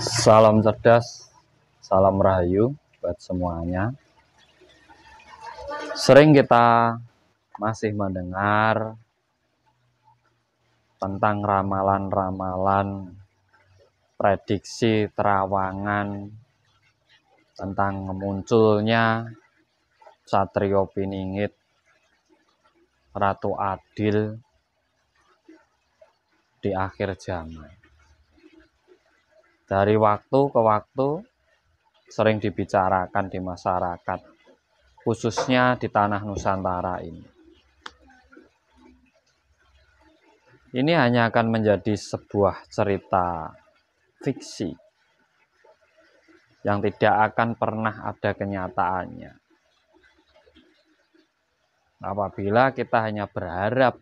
Salam cerdas, salam rahayu buat semuanya. Sering kita masih mendengar tentang ramalan-ramalan prediksi terawangan tentang munculnya Satrio Piningit Ratu Adil di akhir zaman dari waktu ke waktu sering dibicarakan di masyarakat, khususnya di tanah Nusantara ini. Ini hanya akan menjadi sebuah cerita fiksi yang tidak akan pernah ada kenyataannya. Apabila kita hanya berharap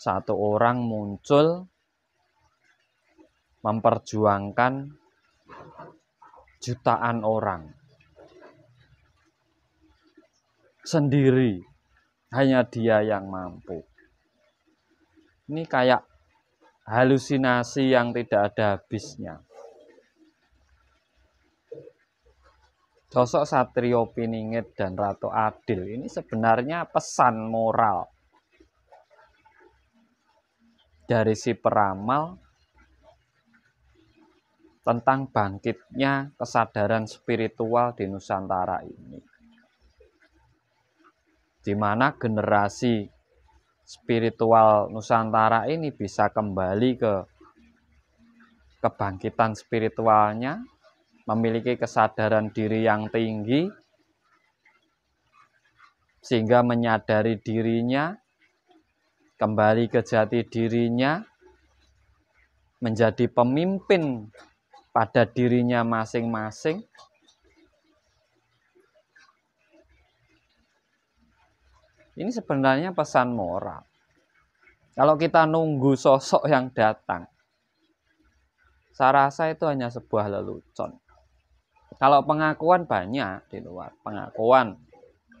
satu orang muncul memperjuangkan jutaan orang sendiri hanya dia yang mampu ini kayak halusinasi yang tidak ada habisnya sosok Satrio Piningit dan Ratu Adil ini sebenarnya pesan moral dari si peramal tentang bangkitnya kesadaran spiritual di Nusantara ini. Di mana generasi spiritual Nusantara ini bisa kembali ke kebangkitan spiritualnya, memiliki kesadaran diri yang tinggi, sehingga menyadari dirinya, kembali ke jati dirinya, menjadi pemimpin pada dirinya masing-masing Ini sebenarnya pesan moral. Kalau kita nunggu sosok yang datang, saya rasa itu hanya sebuah lelucon. Kalau pengakuan banyak di luar, pengakuan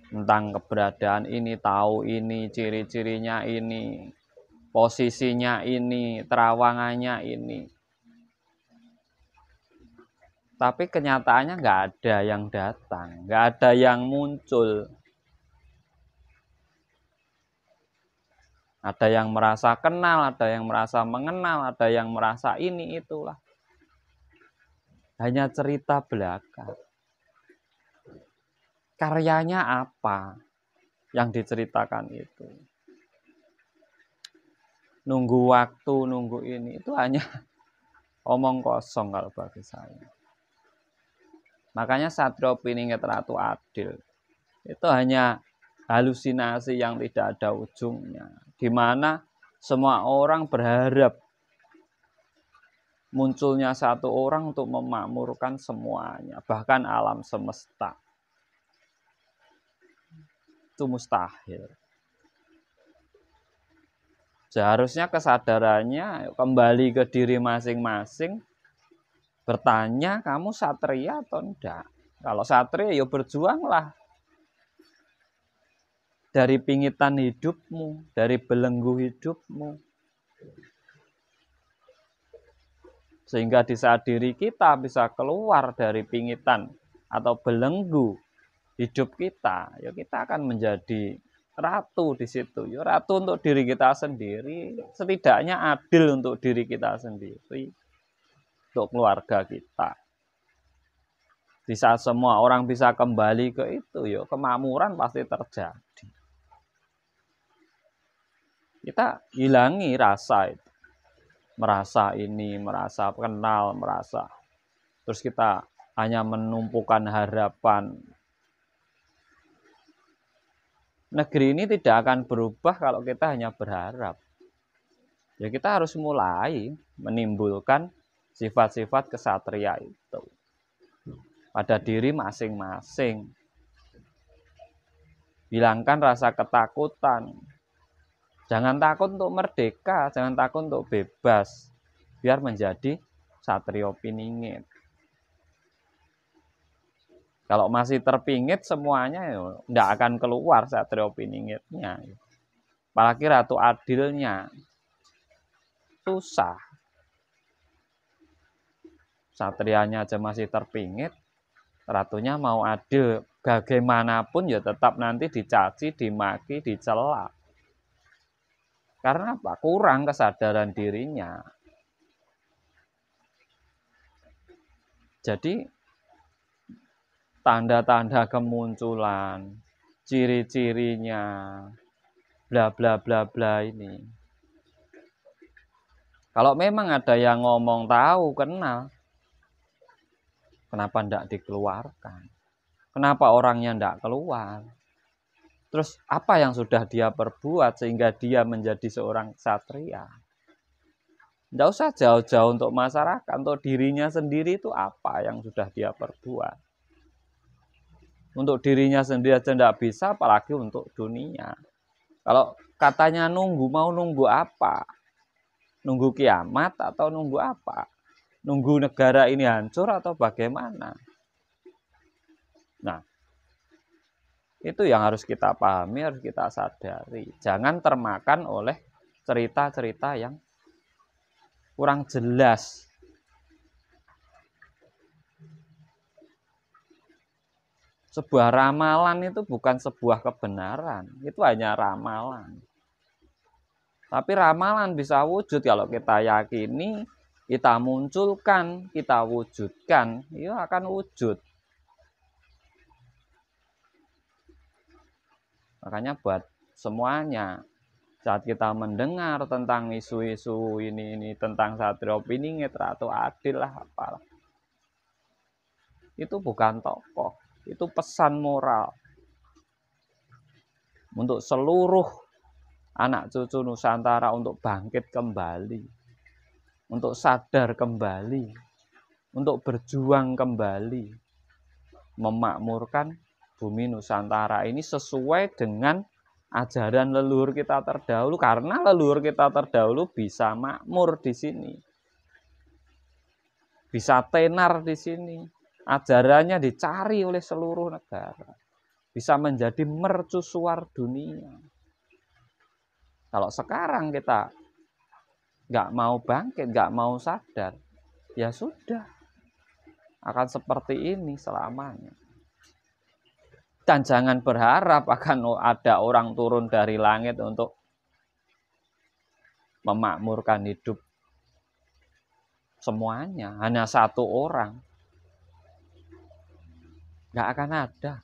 tentang keberadaan ini, tahu ini, ciri-cirinya ini, posisinya ini, terawangannya ini tapi kenyataannya nggak ada yang datang, nggak ada yang muncul. Ada yang merasa kenal, ada yang merasa mengenal, ada yang merasa ini itulah. Hanya cerita belaka. Karyanya apa yang diceritakan itu? Nunggu waktu, nunggu ini, itu hanya omong kosong kalau bagi saya. Makanya Satrio Piningit Ratu Adil itu hanya halusinasi yang tidak ada ujungnya. Di semua orang berharap munculnya satu orang untuk memakmurkan semuanya, bahkan alam semesta. Itu mustahil. Seharusnya kesadarannya kembali ke diri masing-masing bertanya kamu satria atau enggak. Kalau satria ya berjuanglah. Dari pingitan hidupmu, dari belenggu hidupmu. Sehingga di saat diri kita bisa keluar dari pingitan atau belenggu hidup kita, ya kita akan menjadi ratu di situ. Ya ratu untuk diri kita sendiri, setidaknya adil untuk diri kita sendiri untuk keluarga kita. Di saat semua orang bisa kembali ke itu, yuk, ya. kemakmuran pasti terjadi. Kita hilangi rasa itu. Merasa ini, merasa kenal, merasa. Terus kita hanya menumpukan harapan. Negeri ini tidak akan berubah kalau kita hanya berharap. Ya kita harus mulai menimbulkan sifat-sifat kesatria itu pada diri masing-masing. Bilangkan rasa ketakutan. Jangan takut untuk merdeka, jangan takut untuk bebas. Biar menjadi satrio piningit. Kalau masih terpingit semuanya ya tidak akan keluar satrio piningitnya. Apalagi ratu adilnya. Susah satrianya aja masih terpingit ratunya mau ada bagaimanapun ya tetap nanti dicaci dimaki dicela karena apa kurang kesadaran dirinya jadi tanda-tanda kemunculan ciri-cirinya bla bla bla bla ini kalau memang ada yang ngomong tahu kenal Kenapa tidak dikeluarkan? Kenapa orangnya tidak keluar? Terus apa yang sudah dia perbuat sehingga dia menjadi seorang satria? Tidak usah jauh-jauh untuk masyarakat, untuk dirinya sendiri itu apa yang sudah dia perbuat. Untuk dirinya sendiri aja tidak bisa, apalagi untuk dunia. Kalau katanya nunggu, mau nunggu apa? Nunggu kiamat atau nunggu apa? nunggu negara ini hancur atau bagaimana? Nah, itu yang harus kita pahami, harus kita sadari. Jangan termakan oleh cerita-cerita yang kurang jelas. Sebuah ramalan itu bukan sebuah kebenaran, itu hanya ramalan. Tapi ramalan bisa wujud kalau kita yakini kita munculkan, kita wujudkan, itu ya akan wujud. Makanya buat semuanya saat kita mendengar tentang isu-isu ini ini tentang satrio piningit atau adil lah apalah itu bukan tokoh itu pesan moral untuk seluruh anak cucu Nusantara untuk bangkit kembali untuk sadar kembali, untuk berjuang kembali, memakmurkan bumi Nusantara ini sesuai dengan ajaran leluhur kita terdahulu karena leluhur kita terdahulu bisa makmur di sini. Bisa tenar di sini. Ajarannya dicari oleh seluruh negara. Bisa menjadi mercusuar dunia. Kalau sekarang kita nggak mau bangkit nggak mau sadar ya sudah akan seperti ini selamanya dan jangan berharap akan ada orang turun dari langit untuk memakmurkan hidup semuanya hanya satu orang nggak akan ada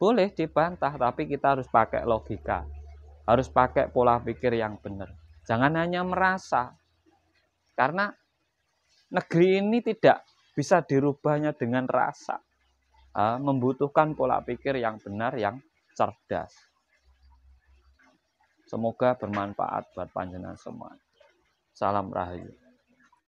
boleh dibantah tapi kita harus pakai logika harus pakai pola pikir yang benar. Jangan hanya merasa. Karena negeri ini tidak bisa dirubahnya dengan rasa. Ah, membutuhkan pola pikir yang benar, yang cerdas. Semoga bermanfaat buat panjenengan semua. Salam rahayu.